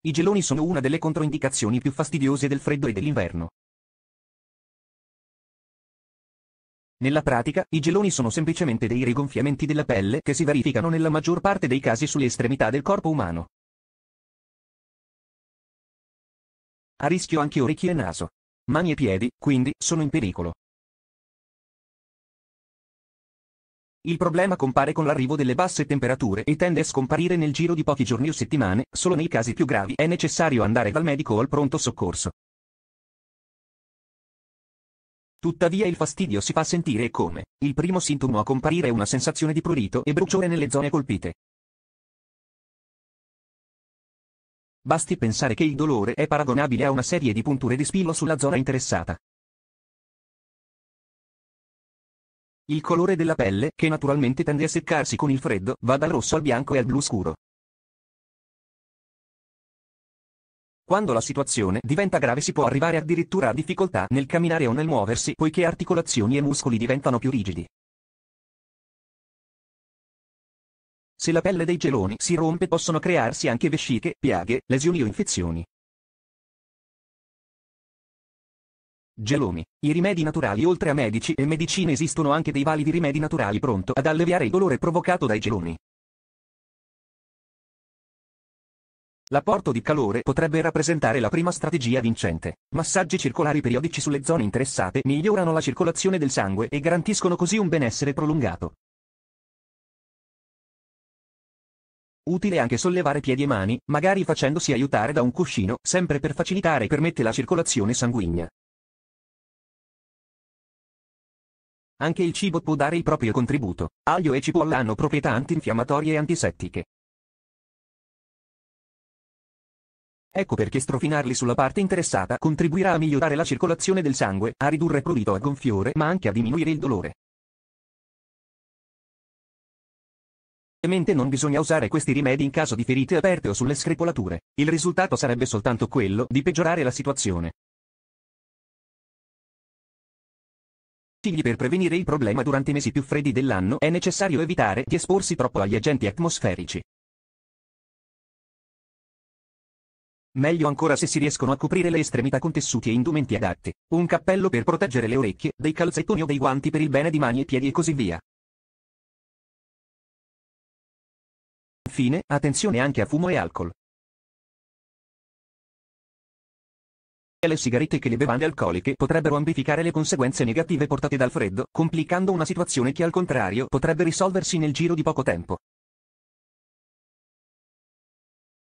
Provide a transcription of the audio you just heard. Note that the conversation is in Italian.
I geloni sono una delle controindicazioni più fastidiose del freddo e dell'inverno. Nella pratica, i geloni sono semplicemente dei rigonfiamenti della pelle che si verificano nella maggior parte dei casi sulle estremità del corpo umano. A rischio anche orecchie e naso. Mani e piedi, quindi, sono in pericolo. Il problema compare con l'arrivo delle basse temperature e tende a scomparire nel giro di pochi giorni o settimane, solo nei casi più gravi è necessario andare dal medico o al pronto soccorso. Tuttavia il fastidio si fa sentire e come, il primo sintomo a comparire è una sensazione di prurito e bruciore nelle zone colpite. Basti pensare che il dolore è paragonabile a una serie di punture di spillo sulla zona interessata. Il colore della pelle, che naturalmente tende a seccarsi con il freddo, va dal rosso al bianco e al blu scuro. Quando la situazione diventa grave si può arrivare addirittura a difficoltà nel camminare o nel muoversi poiché articolazioni e muscoli diventano più rigidi. Se la pelle dei geloni si rompe possono crearsi anche vesciche, piaghe, lesioni o infezioni. Geloni. I rimedi naturali oltre a medici e medicine esistono anche dei validi rimedi naturali pronto ad alleviare il dolore provocato dai geloni. L'apporto di calore potrebbe rappresentare la prima strategia vincente. Massaggi circolari periodici sulle zone interessate migliorano la circolazione del sangue e garantiscono così un benessere prolungato. Utile anche sollevare piedi e mani, magari facendosi aiutare da un cuscino, sempre per facilitare e permette la circolazione sanguigna. Anche il cibo può dare il proprio contributo. Aglio e cipolla hanno proprietà antinfiammatorie e antisettiche. Ecco perché strofinarli sulla parte interessata contribuirà a migliorare la circolazione del sangue, a ridurre prurito a gonfiore, ma anche a diminuire il dolore. Ovviamente non bisogna usare questi rimedi in caso di ferite aperte o sulle screpolature. Il risultato sarebbe soltanto quello di peggiorare la situazione. consigli per prevenire il problema durante i mesi più freddi dell'anno è necessario evitare di esporsi troppo agli agenti atmosferici. Meglio ancora se si riescono a coprire le estremità con tessuti e indumenti adatti, un cappello per proteggere le orecchie, dei calzettoni o dei guanti per il bene di mani e piedi e così via. Infine, attenzione anche a fumo e alcol. le sigarette che le bevande alcoliche potrebbero amplificare le conseguenze negative portate dal freddo, complicando una situazione che al contrario potrebbe risolversi nel giro di poco tempo.